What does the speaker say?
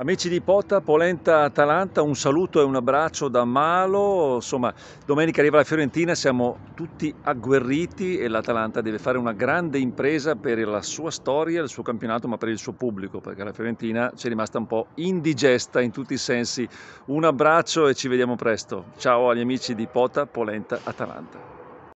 Amici di Pota, Polenta Atalanta, un saluto e un abbraccio da Malo. Insomma, domenica arriva la Fiorentina, siamo tutti agguerriti e l'Atalanta deve fare una grande impresa per la sua storia, il suo campionato, ma per il suo pubblico, perché la Fiorentina ci è rimasta un po' indigesta in tutti i sensi. Un abbraccio e ci vediamo presto. Ciao agli amici di Pota, Polenta Atalanta.